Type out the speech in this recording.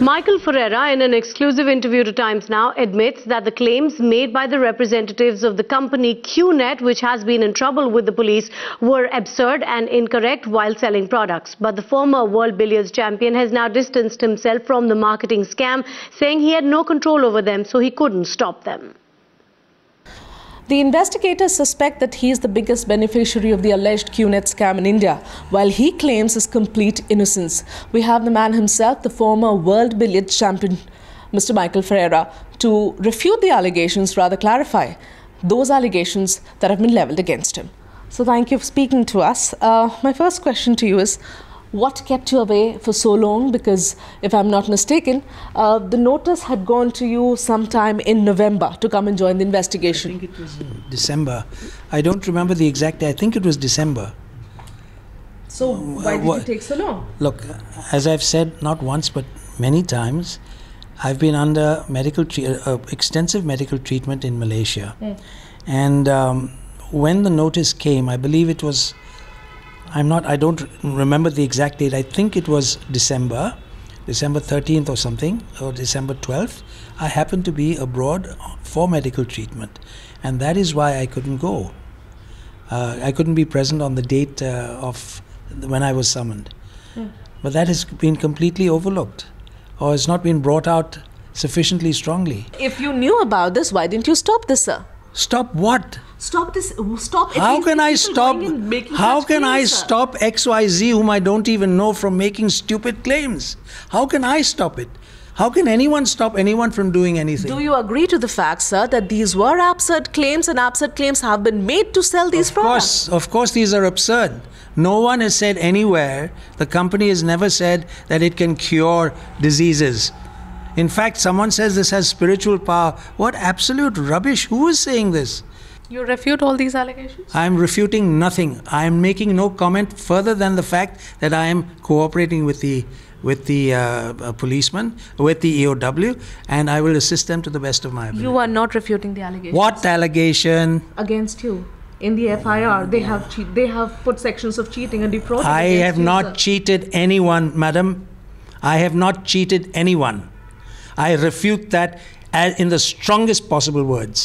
Michael Ferreira, in an exclusive interview to Times Now, admits that the claims made by the representatives of the company QNet, which has been in trouble with the police, were absurd and incorrect while selling products. But the former World Billiards champion has now distanced himself from the marketing scam, saying he had no control over them, so he couldn't stop them. The investigators suspect that he is the biggest beneficiary of the alleged QNET scam in India, while he claims his complete innocence. We have the man himself, the former world billiards champion, Mr. Michael Ferreira, to refute the allegations, rather clarify those allegations that have been leveled against him. So, thank you for speaking to us. Uh, my first question to you is what kept you away for so long? Because if I'm not mistaken, uh, the notice had gone to you sometime in November to come and join the investigation. I think it was uh, December. I don't remember the exact day. I think it was December. So uh, why did it take so long? Look, as I've said not once but many times, I've been under medical uh, extensive medical treatment in Malaysia, mm. and um, when the notice came, I believe it was I'm not, I don't remember the exact date. I think it was December, December 13th or something, or December 12th. I happened to be abroad for medical treatment, and that is why I couldn't go. Uh, I couldn't be present on the date uh, of when I was summoned. Hmm. But that has been completely overlooked, or has not been brought out sufficiently strongly. If you knew about this, why didn't you stop this, sir? Stop what? Stop this. Stop. How can I stop? How can claims, I sir? stop XYZ, whom I don't even know, from making stupid claims? How can I stop it? How can anyone stop anyone from doing anything? Do you agree to the fact, sir, that these were absurd claims and absurd claims have been made to sell these of products? Of course, of course, these are absurd. No one has said anywhere, the company has never said that it can cure diseases. In fact, someone says this has spiritual power. What absolute rubbish! Who is saying this? You refute all these allegations? I am refuting nothing. I am making no comment further than the fact that I am cooperating with the with the uh, uh, policeman, with the EOW, and I will assist them to the best of my ability. You are not refuting the allegations. What allegation? Against you. In the FIR, they have che- they have put sections of cheating and defrauding. I have you, not sir. cheated anyone, madam. I have not cheated anyone. I refute that in the strongest possible words.